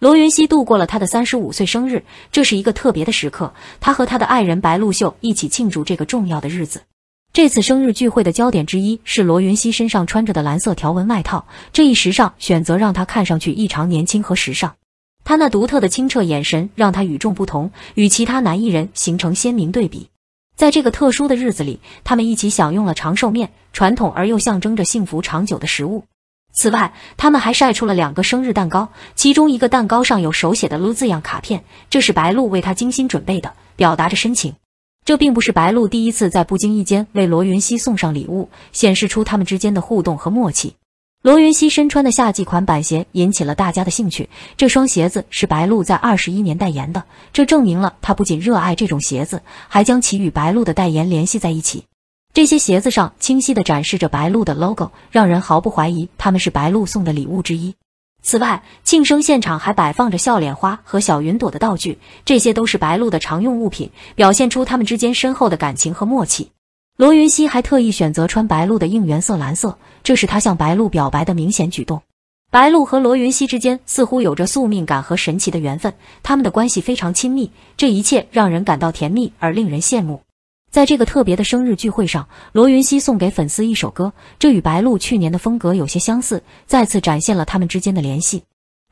罗云熙度过了他的三十五岁生日，这是一个特别的时刻。他和他的爱人白鹿秀一起庆祝这个重要的日子。这次生日聚会的焦点之一是罗云熙身上穿着的蓝色条纹外套，这一时尚选择让他看上去异常年轻和时尚。他那独特的清澈眼神让他与众不同，与其他男艺人形成鲜明对比。在这个特殊的日子里，他们一起享用了长寿面，传统而又象征着幸福长久的食物。此外，他们还晒出了两个生日蛋糕，其中一个蛋糕上有手写的“ u 字样卡片，这是白鹿为他精心准备的，表达着深情。这并不是白鹿第一次在不经意间为罗云熙送上礼物，显示出他们之间的互动和默契。罗云熙身穿的夏季款板鞋引起了大家的兴趣，这双鞋子是白鹿在二十一年代言的，这证明了他不仅热爱这种鞋子，还将其与白鹿的代言联系在一起。这些鞋子上清晰地展示着白鹿的 logo，让人毫不怀疑他们是白鹿送的礼物之一。此外，庆生现场还摆放着笑脸花和小云朵的道具，这些都是白鹿的常用物品，表现出他们之间深厚的感情和默契。罗云熙还特意选择穿白鹿的应援色蓝色，这是他向白鹿表白的明显举动。白鹿和罗云熙之间似乎有着宿命感和神奇的缘分，他们的关系非常亲密，这一切让人感到甜蜜而令人羡慕。在这个特别的生日聚会上，罗云熙送给粉丝一首歌，这与白鹿去年的风格有些相似，再次展现了他们之间的联系。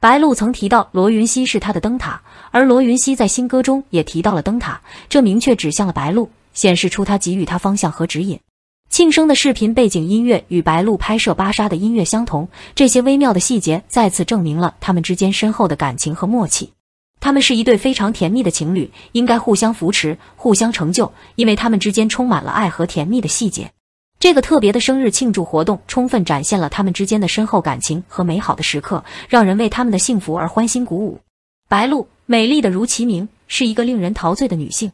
白鹿曾提到罗云熙是他的灯塔，而罗云熙在新歌中也提到了灯塔，这明确指向了白鹿，显示出他给予他方向和指引。庆生的视频背景音乐与白鹿拍摄《芭莎》的音乐相同，这些微妙的细节再次证明了他们之间深厚的感情和默契。他们是一对非常甜蜜的情侣，应该互相扶持、互相成就，因为他们之间充满了爱和甜蜜的细节。这个特别的生日庆祝活动充分展现了他们之间的深厚感情和美好的时刻，让人为他们的幸福而欢欣鼓舞。白露，美丽的如其名，是一个令人陶醉的女性。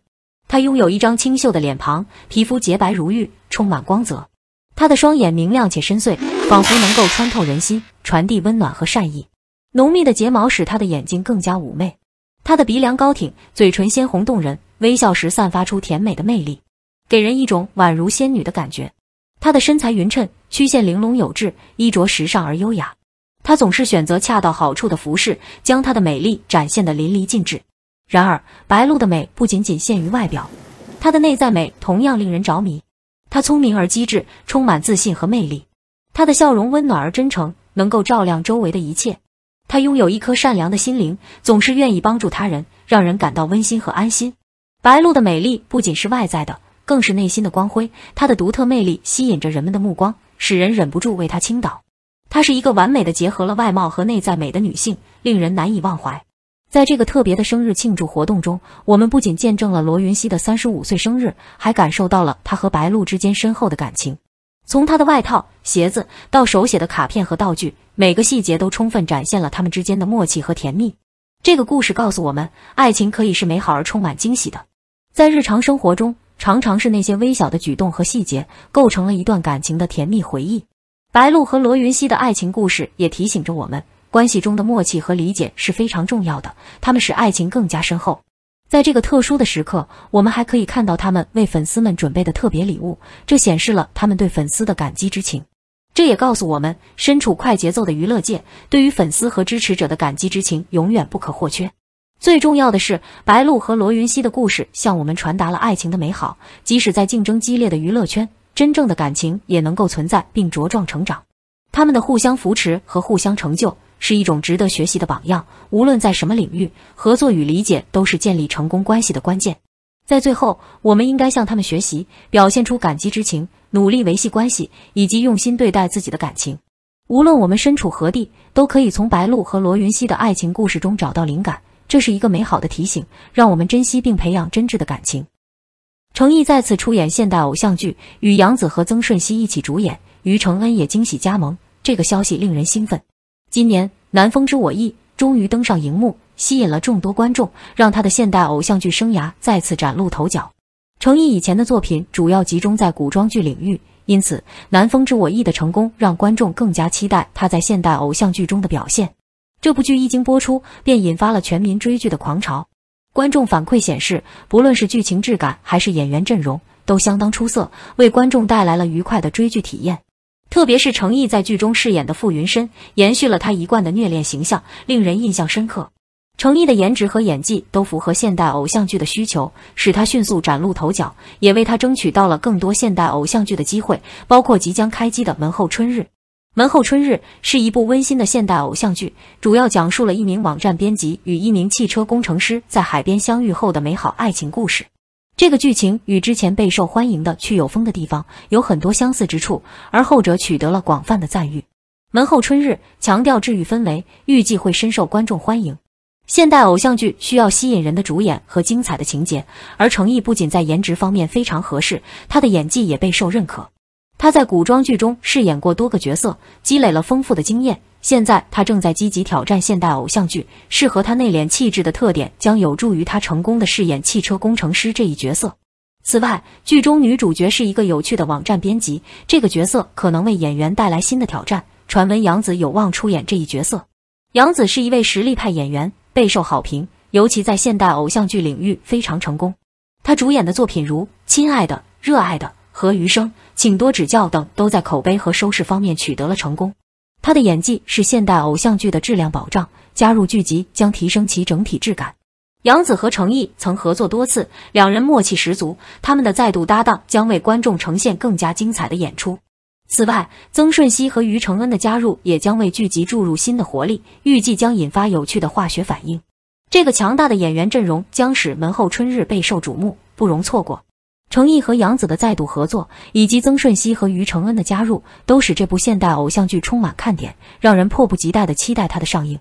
她拥有一张清秀的脸庞，皮肤洁白如玉，充满光泽。她的双眼明亮且深邃，仿佛能够穿透人心，传递温暖和善意。浓密的睫毛使她的眼睛更加妩媚。她的鼻梁高挺，嘴唇鲜红动人，微笑时散发出甜美的魅力，给人一种宛如仙女的感觉。她的身材匀称，曲线玲珑有致，衣着时尚而优雅。她总是选择恰到好处的服饰，将她的美丽展现得淋漓尽致。然而，白鹿的美不仅仅限于外表，她的内在美同样令人着迷。她聪明而机智，充满自信和魅力。她的笑容温暖而真诚，能够照亮周围的一切。她拥有一颗善良的心灵，总是愿意帮助他人，让人感到温馨和安心。白露的美丽不仅是外在的，更是内心的光辉。她的独特魅力吸引着人们的目光，使人忍不住为她倾倒。她是一个完美的结合了外貌和内在美的女性，令人难以忘怀。在这个特别的生日庆祝活动中，我们不仅见证了罗云熙的三十五岁生日，还感受到了她和白露之间深厚的感情。从她的外套、鞋子到手写的卡片和道具。每个细节都充分展现了他们之间的默契和甜蜜。这个故事告诉我们，爱情可以是美好而充满惊喜的。在日常生活中，常常是那些微小的举动和细节，构成了一段感情的甜蜜回忆。白鹿和罗云熙的爱情故事也提醒着我们，关系中的默契和理解是非常重要的，他们使爱情更加深厚。在这个特殊的时刻，我们还可以看到他们为粉丝们准备的特别礼物，这显示了他们对粉丝的感激之情。这也告诉我们，身处快节奏的娱乐界，对于粉丝和支持者的感激之情永远不可或缺。最重要的是，白鹿和罗云熙的故事向我们传达了爱情的美好。即使在竞争激烈的娱乐圈，真正的感情也能够存在并茁壮成长。他们的互相扶持和互相成就，是一种值得学习的榜样。无论在什么领域，合作与理解都是建立成功关系的关键。在最后，我们应该向他们学习，表现出感激之情，努力维系关系，以及用心对待自己的感情。无论我们身处何地，都可以从白鹿和罗云熙的爱情故事中找到灵感。这是一个美好的提醒，让我们珍惜并培养真挚的感情。成毅再次出演现代偶像剧，与杨紫和曾舜晞一起主演，于承恩也惊喜加盟，这个消息令人兴奋。今年《南风知我意》终于登上荧幕。吸引了众多观众，让他的现代偶像剧生涯再次崭露头角。成毅以前的作品主要集中在古装剧领域，因此《南风知我意》的成功让观众更加期待他在现代偶像剧中的表现。这部剧一经播出，便引发了全民追剧的狂潮。观众反馈显示，不论是剧情质感还是演员阵容，都相当出色，为观众带来了愉快的追剧体验。特别是成毅在剧中饰演的傅云深，延续了他一贯的虐恋形象，令人印象深刻。程毅的颜值和演技都符合现代偶像剧的需求，使他迅速崭露头角，也为他争取到了更多现代偶像剧的机会，包括即将开机的《门后春日》。《门后春日》是一部温馨的现代偶像剧，主要讲述了一名网站编辑与一名汽车工程师在海边相遇后的美好爱情故事。这个剧情与之前备受欢迎的《去有风的地方》有很多相似之处，而后者取得了广泛的赞誉。《门后春日》强调治愈氛围，预计会深受观众欢迎。现代偶像剧需要吸引人的主演和精彩的情节，而程毅不仅在颜值方面非常合适，他的演技也备受认可。他在古装剧中饰演过多个角色，积累了丰富的经验。现在他正在积极挑战现代偶像剧，适合他内敛气质的特点将有助于他成功的饰演汽车工程师这一角色。此外，剧中女主角是一个有趣的网站编辑，这个角色可能为演员带来新的挑战。传闻杨紫有望出演这一角色，杨紫是一位实力派演员。备受好评，尤其在现代偶像剧领域非常成功。他主演的作品如《亲爱的》《热爱的》和《余生请多指教》等，都在口碑和收视方面取得了成功。他的演技是现代偶像剧的质量保障，加入剧集将提升其整体质感。杨子和成毅曾合作多次，两人默契十足，他们的再度搭档将为观众呈现更加精彩的演出。此外，曾舜晞和于承恩的加入也将为剧集注入新的活力，预计将引发有趣的化学反应。这个强大的演员阵容将使《门后春日》备受瞩目，不容错过。成毅和杨紫的再度合作，以及曾舜晞和于承恩的加入，都使这部现代偶像剧充满看点，让人迫不及待的期待它的上映。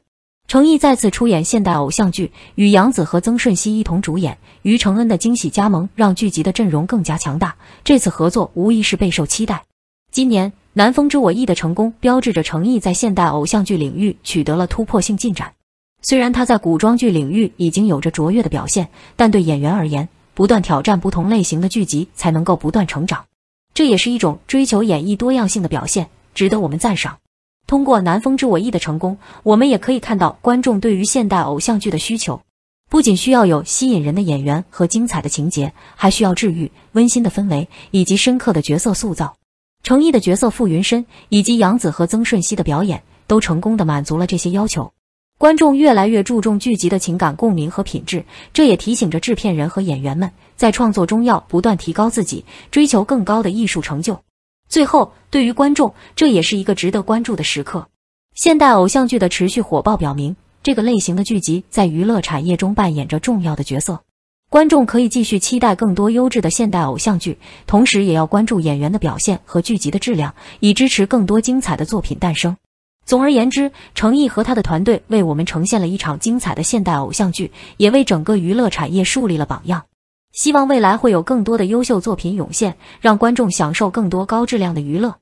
成毅再次出演现代偶像剧，与杨紫和曾舜晞一同主演，于承恩的惊喜加盟让剧集的阵容更加强大。这次合作无疑是备受期待。今年《南风知我意》的成功，标志着成毅在现代偶像剧领域取得了突破性进展。虽然他在古装剧领域已经有着卓越的表现，但对演员而言，不断挑战不同类型的剧集才能够不断成长。这也是一种追求演绎多样性的表现，值得我们赞赏。通过《南风知我意》的成功，我们也可以看到观众对于现代偶像剧的需求，不仅需要有吸引人的演员和精彩的情节，还需要治愈、温馨的氛围以及深刻的角色塑造。程毅的角色傅云深，以及杨紫和曾舜晞的表演，都成功的满足了这些要求。观众越来越注重剧集的情感共鸣和品质，这也提醒着制片人和演员们，在创作中要不断提高自己，追求更高的艺术成就。最后，对于观众，这也是一个值得关注的时刻。现代偶像剧的持续火爆，表明这个类型的剧集在娱乐产业中扮演着重要的角色。观众可以继续期待更多优质的现代偶像剧，同时也要关注演员的表现和剧集的质量，以支持更多精彩的作品诞生。总而言之，诚毅和他的团队为我们呈现了一场精彩的现代偶像剧，也为整个娱乐产业树立了榜样。希望未来会有更多的优秀作品涌现，让观众享受更多高质量的娱乐。